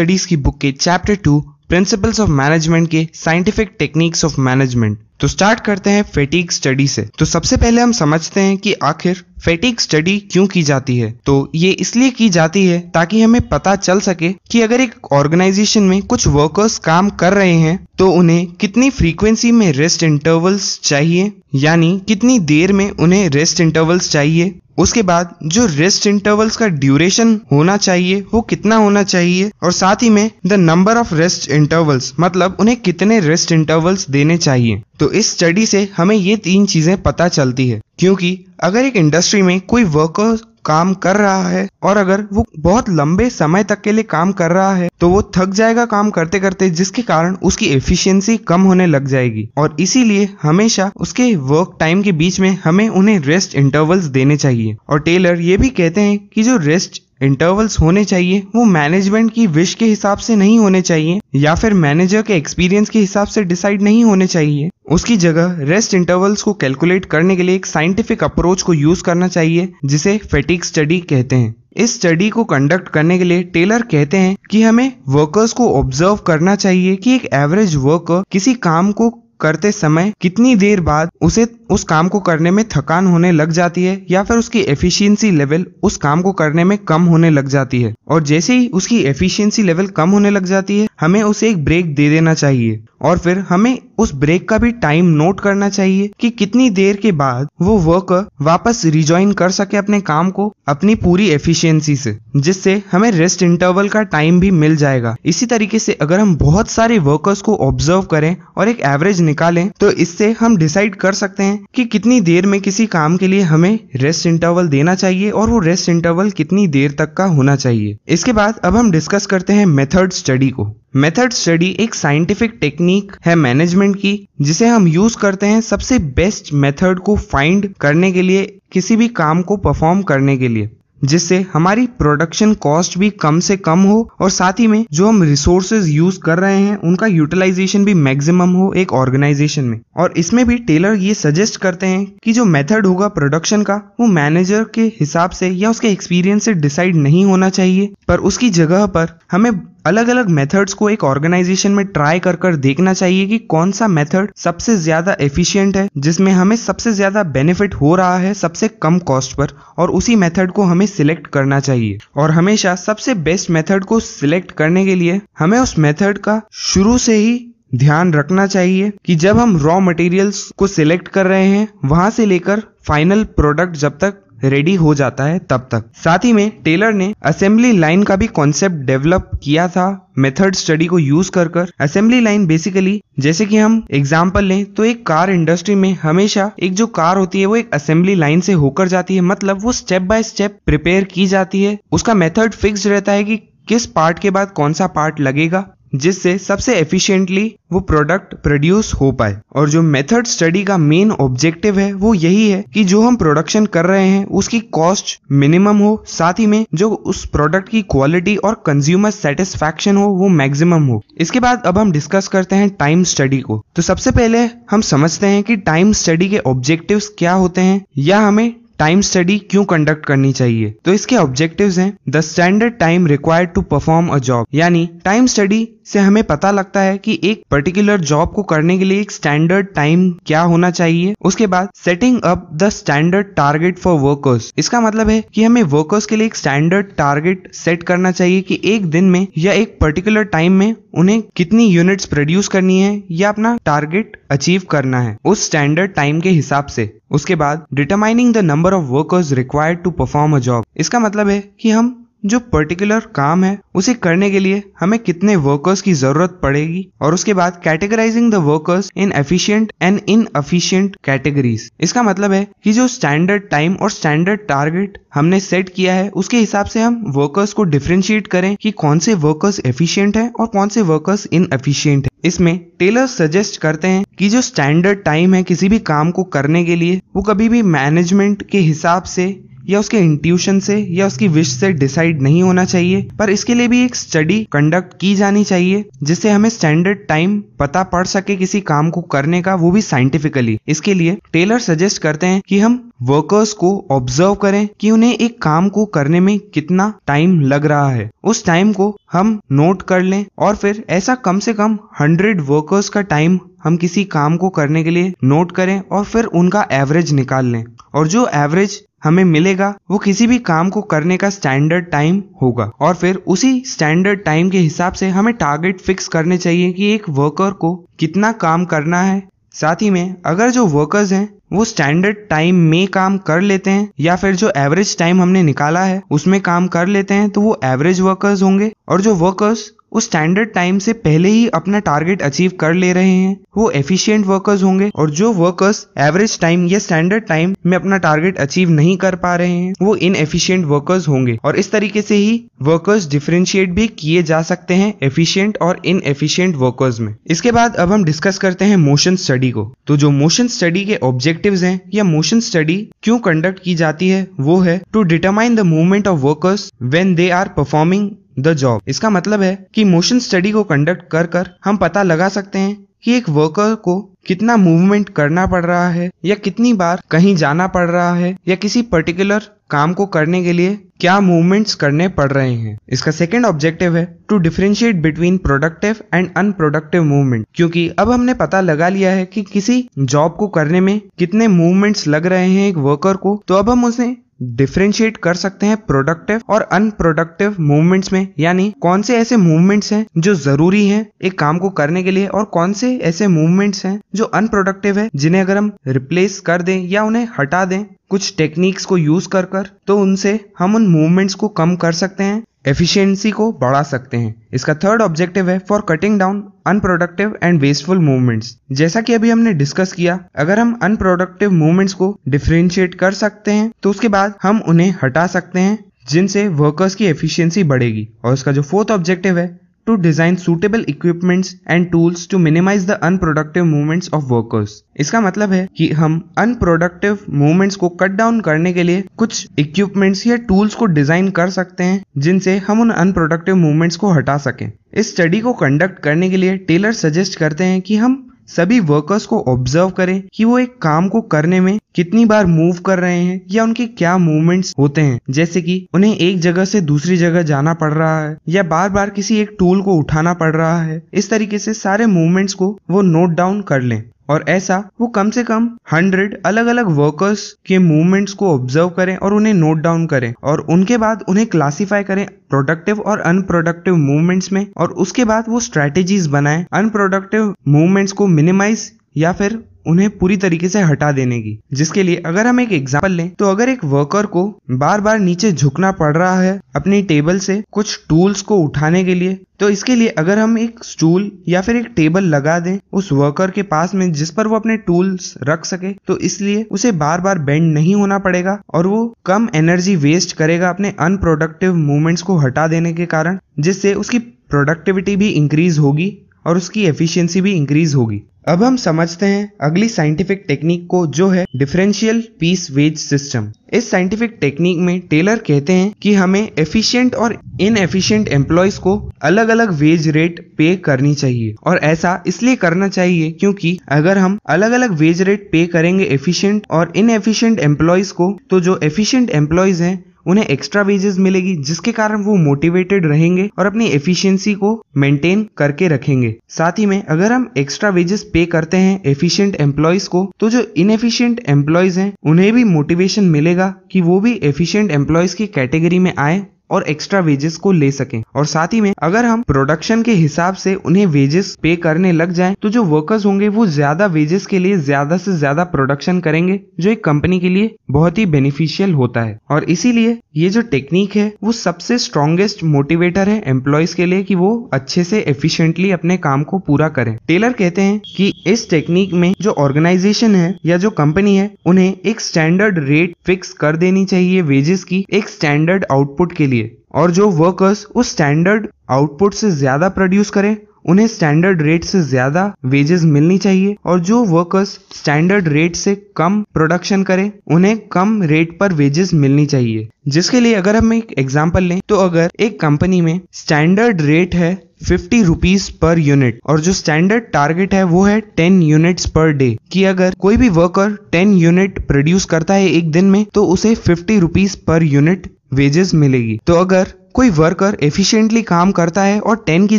Studies की book के chapter two principles of management के साइंटिफिक टेक्निक्स ऑफ मैनेजमेंट तो स्टार्ट करते हैं फेटिक स्टडी से तो सबसे पहले हम समझते हैं कि आखिर फेटिक स्टडी क्यों की जाती है तो ये इसलिए की जाती है ताकि हमें पता चल सके कि अगर एक ऑर्गेनाइजेशन में कुछ वर्कर्स काम कर रहे हैं तो उन्हें कितनी फ्रीक्वेंसी में रेस्ट इंटरवल्स चाहिए यानी कितनी देर में उन्हें रेस्ट इंटरवल्स चाहिए उसके बाद जो रेस्ट इंटरवल्स का ड्यूरेशन होना चाहिए वो कितना होना चाहिए और साथ ही में the number of rest intervals मतलब उन्हें कितने रेस्ट इंटरवल्स देने चाहिए तो इस स्टडी से हमें ये तीन चीजें पता चलती है क्योंकि अगर एक इंडस्ट्री में कोई वर्कर काम कर रहा है और अगर वो बहुत लंबे समय तक के लिए काम कर रहा है तो वो थक जाएगा काम करते करते जिसके कारण उसकी एफिशिएंसी कम होने लग जाएगी और इसीलिए हमेशा उसके वर्क टाइम के बीच में हमें उन्हें रेस्ट इंटरवल्स देने चाहिए और टेलर ये भी कहते हैं कि जो रेस्ट इंटरवल्स होने चाहिए वो मैनेजमेंट की विश के हिसाब से नहीं होने चाहिए या फिर मैनेजर के एक्सपीरियंस के हिसाब से डिसाइड नहीं होने चाहिए उसकी जगह रेस्ट इंटरवल्स को कैलकुलेट करने के लिए एक साइंटिफिक अप्रोच को यूज करना चाहिए जिसे फेटिक स्टडी कहते हैं इस स्टडी को कंडक्ट करने के लिए टेलर कहते हैं कि हमें वर्कर्स को ऑब्जर्व करना चाहिए कि एक एवरेज वर्कर किसी काम को करते समय कितनी देर बाद उसे उस काम को करने में थकान होने लग जाती है या फिर उसकी एफिशिएंसी लेवल उस काम को करने में कम होने लग जाती है और जैसे ही उसकी एफिशिएंसी लेवल कम होने लग जाती है हमें उसे एक ब्रेक दे देना चाहिए और फिर हमें उस ब्रेक का भी टाइम नोट करना चाहिए कि कितनी देर के बाद वो वर्कर वापस रिजॉइन कर सके अपने काम को अपनी पूरी एफिशिएंसी से जिससे हमें रेस्ट इंटरवल का टाइम भी मिल जाएगा इसी तरीके से अगर हम बहुत सारे वर्कर्स को ऑब्जर्व करें और एक एवरेज निकालें तो इससे हम डिसाइड कर सकते हैं हैं कि कितनी देर में किसी काम के लिए हमें रेस्ट इंटरवल देना चाहिए और वो रेस्ट इंटरवल कितनी देर तक का होना चाहिए इसके बाद अब हम डिस्कस करते हैं मेथड स्टडी को मेथड स्टडी एक साइंटिफिक टेक्निक है मैनेजमेंट की जिसे हम यूज करते हैं सबसे बेस्ट मेथड को फाइंड करने के लिए किसी भी काम को परफॉर्म करने के लिए जिससे हमारी प्रोडक्शन कॉस्ट भी कम से कम हो और साथ ही में जो हम रिसोर्सेज यूज कर रहे हैं उनका यूटिलाइजेशन भी मैक्सिमम हो एक ऑर्गेनाइजेशन में और इसमें भी टेलर ये सजेस्ट करते हैं कि जो मेथड होगा प्रोडक्शन का वो मैनेजर के हिसाब से या उसके एक्सपीरियंस से डिसाइड नहीं होना चाहिए पर उसकी जगह पर हमें अलग अलग मेथड्स को एक ऑर्गेनाइजेशन में ट्राई कर कर देखना चाहिए कि कौन सा मेथड सबसे ज्यादा एफिशिएंट है जिसमें हमें सबसे ज्यादा बेनिफिट हो रहा है सबसे कम कॉस्ट पर और उसी मेथड को हमें सिलेक्ट करना चाहिए और हमेशा सबसे बेस्ट मेथड को सिलेक्ट करने के लिए हमें उस मेथड का शुरू से ही ध्यान रखना चाहिए कि जब हम रॉ मटेरियल्स को सिलेक्ट कर रहे हैं वहां से लेकर फाइनल प्रोडक्ट जब तक रेडी हो जाता है तब तक साथ ही में टेलर ने असेंबली लाइन का भी कॉन्सेप्ट डेवलप किया था मेथड स्टडी को यूज कर कर असेंबली लाइन बेसिकली जैसे कि हम एग्जाम्पल लें तो एक कार इंडस्ट्री में हमेशा एक जो कार होती है वो एक असेंबली लाइन से होकर जाती है मतलब वो स्टेप बाय स्टेप प्रिपेयर की जाती है उसका मेथड फिक्स रहता है कि किस पार्ट के बाद कौन सा पार्ट लगेगा जिससे सबसे एफिशिएंटली वो प्रोडक्ट प्रोड्यूस हो पाए और जो मेथड स्टडी का मेन ऑब्जेक्टिव है वो यही है कि जो हम प्रोडक्शन कर रहे हैं उसकी कॉस्ट मिनिमम हो साथ ही में जो उस प्रोडक्ट की क्वालिटी और कंज्यूमर सेटिस्फेक्शन हो वो मैक्सिमम हो इसके बाद अब हम डिस्कस करते हैं टाइम स्टडी को तो सबसे पहले हम समझते हैं कि टाइम स्टडी के ऑब्जेक्टिव क्या होते हैं या हमें टाइम स्टडी क्यों कंडक्ट करनी चाहिए तो इसके ऑब्जेक्टिव्स हैं the standard time required to perform a job यानी टाइम स्टडी से हमें पता लगता है कि एक पर्टिकुलर जॉब को करने के लिए एक स्टैंडर्ड टाइम क्या होना चाहिए उसके बाद setting up the standard target for workers इसका मतलब है कि हमें वर्कर्स के लिए एक स्टैंडर्ड टारगेट सेट करना चाहिए कि एक दिन में या एक पर्टिकुलर टाइम में उन्हें कितनी यूनिट्स प्रोड्यूस करनी है या अपना टारगेट अचीव करना है उस स्टैंडर्ड टाइम के हिसाब से उसके बाद determining the number of workers required to perform a job इसका मतलब है कि हम जो पर्टिकुलर काम है उसे करने के लिए हमें कितने वर्कर्स की जरूरत पड़ेगी और उसके बाद categorising the workers in efficient and inefficient categories इसका मतलब है कि जो स्टैंडर्ड टाइम और स्टैंडर्ड टारगेट हमने सेट किया है उसके हिसाब से हम वर्कर्स को डिफ्रेंशिएट करें कि कौन से वर्कर्स एफिशियंट है और कौन से वर्कर्स इन एफिशियंट इसमें टेलर सजेस्ट करते हैं कि जो स्टैंडर्ड टाइम है किसी भी काम को करने के लिए वो कभी भी मैनेजमेंट के हिसाब से या उसके इंट्यूशन से या उसकी विश से डिसाइड नहीं होना चाहिए पर इसके लिए भी एक स्टडी कंडक्ट की जानी चाहिए जिससे हमें स्टैंडर्ड टाइम पता पड़ सके किसी काम को करने का वो भी साइंटिफिकली इसके लिए टेलर सजेस्ट करते हैं कि हम वर्कर्स को ऑब्जर्व करें कि उन्हें एक काम को करने में कितना टाइम लग रहा है उस टाइम को हम नोट कर लें और फिर ऐसा कम से कम हंड्रेड वर्कर्स का टाइम हम किसी काम को करने के लिए नोट करें और फिर उनका एवरेज निकाल लें और जो एवरेज हमें मिलेगा वो किसी भी काम को करने का स्टैंडर्ड टाइम होगा और फिर उसी स्टैंडर्ड टाइम के हिसाब से हमें टारगेट फिक्स करने चाहिए कि एक वर्कर को कितना काम करना है साथ ही में अगर जो वर्कर्स हैं वो स्टैंडर्ड टाइम में काम कर लेते हैं या फिर जो एवरेज टाइम हमने निकाला है उसमें काम कर लेते हैं तो वो एवरेज वर्कर्स होंगे और जो वर्कर्स वो स्टैंडर्ड टाइम से पहले ही अपना टारगेट अचीव कर ले रहे हैं वो एफिशिएंट वर्कर्स होंगे और जो वर्कर्स एवरेज टाइम या स्टैंडर्ड टाइम में अपना टारगेट अचीव नहीं कर पा रहे हैं वो इन एफिशियंट वर्कर्स होंगे और इस तरीके से ही वर्कर्स डिफ्रेंशिएट भी किए जा सकते हैं एफिशियंट और इन एफिशियंट वर्कर्स में इसके बाद अब हम डिस्कस करते हैं मोशन स्टडी को तो जो मोशन स्टडी के ऑब्जेक्टिव है या मोशन स्टडी क्यों कंडक्ट की जाती है वो है to determine the movement of workers when they are performing the job इसका मतलब है कि मोशन स्टडी को कंडक्ट कर कर हम पता लगा सकते हैं कि एक वर्कर को कितना मूवमेंट करना पड़ रहा है या कितनी बार कहीं जाना पड़ रहा है या किसी पर्टिकुलर काम को करने के लिए क्या मूवमेंट्स करने पड़ रहे हैं इसका सेकेंड ऑब्जेक्टिव है to differentiate between productive and unproductive movement क्योंकि अब हमने पता लगा लिया है कि किसी जॉब को करने में कितने मूवमेंट्स लग रहे हैं एक वर्कर को तो अब हम उसे डिफ्रेंशिएट कर सकते हैं प्रोडक्टिव और अनप्रोडक्टिव मूवमेंट्स में यानी कौन से ऐसे मूवमेंट्स हैं जो जरूरी हैं एक काम को करने के लिए और कौन से ऐसे मूवमेंट्स हैं जो अनप्रोडक्टिव है जिन्हें अगर हम रिप्लेस कर दें या उन्हें हटा दें कुछ टेक्निक्स को यूज कर कर तो उनसे हम उन मूवमेंट्स को कम कर सकते हैं एफिशिएंसी को बढ़ा सकते हैं इसका थर्ड ऑब्जेक्टिव है for cutting down unproductive and wasteful movements जैसा कि अभी हमने डिस्कस किया अगर हम अनप्रोडक्टिव मूवमेंट्स को डिफ्रेंशिएट कर सकते हैं तो उसके बाद हम उन्हें हटा सकते हैं जिनसे वर्कर्स की एफिशिएंसी बढ़ेगी और उसका जो फोर्थ ऑब्जेक्टिव है to design suitable equipments and tools to minimize the unproductive movements of workers. इसका मतलब है कि हम unproductive movements को cut down करने के लिए कुछ equipments या tools को design कर सकते हैं जिनसे हम उन unproductive movements को हटा सकें इस स्टडी को कंडक्ट करने के लिए टेलर सजेस्ट करते हैं कि हम सभी वर्कर्स को ऑब्जर्व करें कि वो एक काम को करने में कितनी बार मूव कर रहे हैं या उनके क्या मूवमेंट्स होते हैं जैसे कि उन्हें एक जगह से दूसरी जगह जाना पड़ रहा है या बार बार किसी एक टूल को उठाना पड़ रहा है इस तरीके से सारे मूवमेंट्स को वो नोट डाउन कर लें और ऐसा वो कम से कम हंड्रेड अलग अलग वर्कर्स के मूवमेंट्स को ऑब्जर्व करें और उन्हें नोट डाउन करें और उनके बाद उन्हें क्लासिफाई करें प्रोडक्टिव और अनप्रोडक्टिव मूवमेंट्स में और उसके बाद वो स्ट्रेटेजीज बनाएं अनप्रोडक्टिव मूवमेंट्स को मिनिमाइज या फिर उन्हें पूरी तरीके से हटा देने की जिसके लिए अगर हम एक एग्जाम्पल लें तो अगर एक वर्कर को बार बार नीचे झुकना पड़ रहा है अपनी टेबल से कुछ टूल्स को उठाने के लिए तो इसके लिए अगर हम एक स्टूल या फिर एक टेबल लगा दें उस वर्कर के पास में जिस पर वो अपने टूल्स रख सके तो इसलिए उसे बार बार बेंड नहीं होना पड़ेगा और वो कम एनर्जी वेस्ट करेगा अपने अनप्रोडक्टिव मूवमेंट्स को हटा देने के कारण जिससे उसकी प्रोडक्टिविटी भी इंक्रीज होगी और उसकी एफिशिएंसी भी इंक्रीज होगी अब हम समझते हैं अगली साइंटिफिक टेक्निक को जो है डिफरेंशियल पीस वेज सिस्टम इस साइंटिफिक टेक्निक में टेलर कहते हैं कि हमें एफिशिएंट और इनएफिशिएंट एम्प्लॉयज को अलग अलग वेज रेट पे करनी चाहिए और ऐसा इसलिए करना चाहिए क्योंकि अगर हम अलग अलग वेज रेट पे करेंगे एफिशिएंट और इनएफिशिएंट एम्प्लॉयज को तो जो एफिशिएंट एम्प्लॉयज हैं उन्हें एक्स्ट्रा वेजेस मिलेगी जिसके कारण वो मोटिवेटेड रहेंगे और अपनी एफिशिएंसी को मेंटेन करके रखेंगे साथ ही में अगर हम एक्स्ट्रा वेजेस पे करते हैं एफिशिएंट एम्प्लॉयज को तो जो इनएफिशिएंट एम्प्लॉयज हैं उन्हें भी मोटिवेशन मिलेगा कि वो भी एफिशिएंट एम्प्लॉयज की कैटेगरी में आए और एक्स्ट्रा वेजेस को ले सकें और साथ ही में अगर हम प्रोडक्शन के हिसाब से उन्हें वेजेस पे करने लग जाएं तो जो वर्कर्स होंगे वो ज्यादा वेजेस के लिए ज्यादा से ज्यादा प्रोडक्शन करेंगे जो एक कंपनी के लिए बहुत ही बेनिफिशियल होता है और इसीलिए ये जो टेक्निक है वो सबसे स्ट्रॉन्गेस्ट मोटिवेटर है एम्प्लॉयज के लिए कि वो अच्छे से एफिशिएंटली अपने काम को पूरा करें टेलर कहते हैं कि इस टेक्निक में जो ऑर्गेनाइजेशन है या जो कंपनी है उन्हें एक स्टैंडर्ड रेट फिक्स कर देनी चाहिए वेजेस की एक स्टैंडर्ड आउटपुट के लिए लिए और जो वर्कर्स उस स्टैंडर्ड आउटपुट से ज़्यादा प्रोड्यूस करें उन्हें स्टैंडर्ड रेट से ज़्यादा वेजेस मिलनी चाहिए और जो वर्कर्स स्टैंडर्ड रेट से कम प्रोडक्शन करें उन्हें कम रेट पर वेजेस मिलनी चाहिए जिसके लिए अगर हम एक एग्जाम्पल लें तो अगर एक कंपनी में स्टैंडर्ड रेट है फिफ्टी रुपीज पर यूनिट और जो स्टैंडर्ड टारगेट है वो है टेन यूनिट्स पर डे कि अगर कोई भी वर्कर टेन यूनिट प्रोड्यूस करता है एक दिन में तो उसे fifty rupees per unit wages मिलेगी तो अगर कोई वर्कर एफिशिएंटली काम करता है और 10 की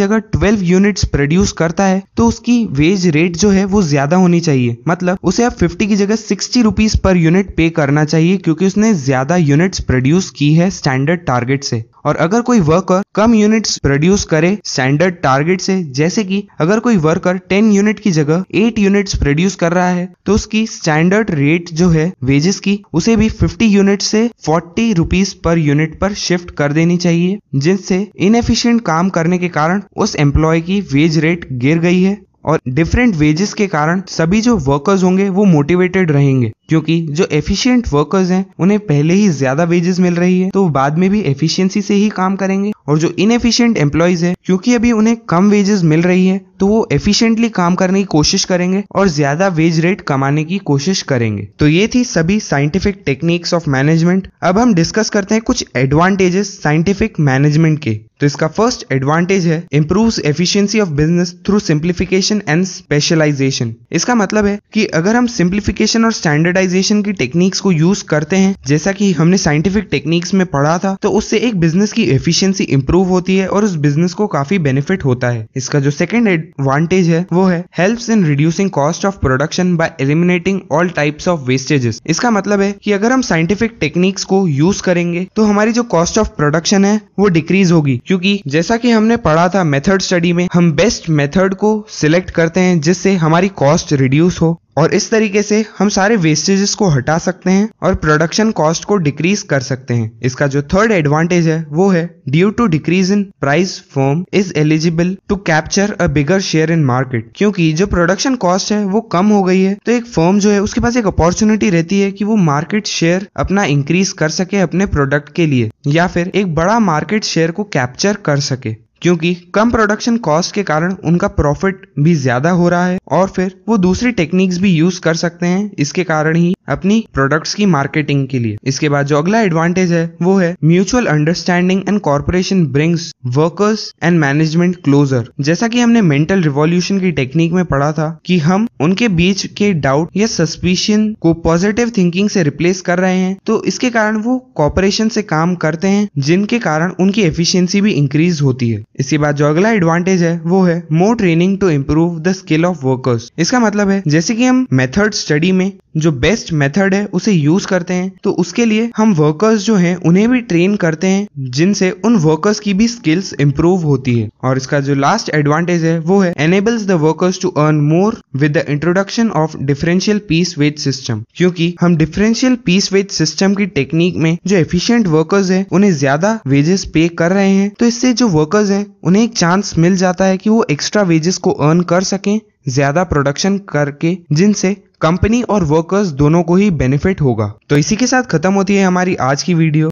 जगह 12 यूनिट्स प्रोड्यूस करता है तो उसकी वेज रेट जो है वो ज्यादा होनी चाहिए मतलब उसे अब 50 की जगह 60 रुपीज पर यूनिट पे करना चाहिए क्योंकि उसने ज्यादा यूनिट्स प्रोड्यूस की है स्टैंडर्ड टारगेट से और अगर कोई वर्कर कम यूनिट्स प्रोड्यूस करे स्टैंडर्ड टारगेट से जैसे कि अगर कोई वर्कर 10 यूनिट की जगह 8 यूनिट्स प्रोड्यूस कर रहा है तो उसकी स्टैंडर्ड रेट जो है वेजेस की उसे भी 50 यूनिट से 40 रुपीस पर यूनिट पर शिफ्ट कर देनी चाहिए जिससे इनएफिशियंट काम करने के कारण उस एम्प्लॉय की वेज रेट गिर गई है और डिफरेंट वेजेस के कारण सभी जो वर्कर्स होंगे वो मोटिवेटेड रहेंगे क्योंकि जो एफिशिएंट वर्कर्स हैं उन्हें पहले ही ज्यादा वेजेस मिल रही है तो बाद में भी एफिशिएंसी से ही काम करेंगे और जो इनएफिशिएंट एम्प्लॉयज़ है क्योंकि अभी उन्हें कम वेजेस मिल रही है तो वो एफिशिएंटली काम करने की कोशिश करेंगे और ज़्यादा वेज रेट कमाने की कोशिश करेंगे तो ये थी सभी साइंटिफिक टेक्निक्स ऑफ मैनेजमेंट अब हम डिस्कस करते हैं कुछ एडवांटेजेस साइंटिफिक मैनेजमेंट के तो इसका फर्स्ट एडवांटेज है improve efficiency of business through simplification and specialisation इसका मतलब है कि अगर हम सिंप्लीफिकेशन और स्टैंडर्डाइजेशन की टेक्निक्स को यूज करते हैं जैसा कि हमने साइंटिफिक टेक्निक्स में पढ़ा था तो उससे एक बिजनेस की एफिशियंसी इम्प्रूव होती है और उस बिजनेस को काफी बेनिफिट होता है इसका जो सेकेंड एडवांटेज है वो है help in reducing cost of production by eliminating all types of wastages इसका मतलब है कि अगर हम साइंटिफिक टेक्निक्स को यूज करेंगे तो हमारी जो कॉस्ट ऑफ प्रोडक्शन है वो डिक्रीज होगी क्योंकि जैसा कि हमने पढ़ा था मेथड स्टडी में हम बेस्ट मेथड को सिलेक्ट करते हैं जिससे हमारी कॉस्ट रिड्यूस हो और इस तरीके से हम सारे वेस्टेजेस को हटा सकते हैं और प्रोडक्शन कॉस्ट को डिक्रीज कर सकते हैं इसका जो थर्ड एडवांटेज है वो है due to decrease in price firm is eligible to capture a bigger share in market क्योंकि जो प्रोडक्शन कॉस्ट है वो कम हो गई है तो एक फॉर्म जो है उसके पास एक अपॉर्चुनिटी रहती है कि वो मार्केट शेयर अपना इंक्रीज कर सके अपने प्रोडक्ट के लिए या फिर एक बड़ा मार्केट शेयर को कैप्चर कर सके क्योंकि कम प्रोडक्शन कॉस्ट के कारण उनका प्रॉफिट भी ज़्यादा हो रहा है और फिर वो दूसरी टेक्निक्स भी यूज़ कर सकते हैं इसके कारण ही अपनी प्रोडक्ट्स की मार्केटिंग के लिए इसके बाद जो अगला एडवांटेज है वो है mutual understanding and corporation brings workers and management closer जैसा कि हमने मेंटल रिवॉल्यूशन की टेक्निक में पढ़ा था कि हम उनके बीच के डाउट या सस्पिशन को पॉजिटिव थिंकिंग से रिप्लेस कर रहे हैं तो इसके कारण वो कॉपरेशन से काम करते हैं जिनके कारण उनकी एफिशियंसी भी इंक्रीज होती है इसके बाद जो अगला एडवांटेज है वो है more training to improve the skill of workers इसका मतलब है जैसे कि हम मेथड स्टडी में जो बेस्ट मेथड है उसे यूज करते हैं तो उसके लिए हम वर्कर्स जो हैं उन्हें भी ट्रेन करते हैं जिनसे उन वर्कर्स की भी स्किल्स इंप्रूव होती है और इसका जो लास्ट एडवांटेज है वो है enables the workers to earn more with the introduction of differential piece wage system क्योंकि हम डिफरेंशियल पीस वेज सिस्टम की टेक्निक में जो एफिशियंट वर्कर्स है उन्हें ज्यादा वेजेस पे कर रहे हैं तो इससे जो वर्कर्स है उन्हें एक चांस मिल जाता है कि वो एक्स्ट्रा वेजेस को अर्न कर सकें ज्यादा प्रोडक्शन करके जिनसे कंपनी और वर्कर्स दोनों को ही बेनिफिट होगा तो इसी के साथ खत्म होती है हमारी आज की वीडियो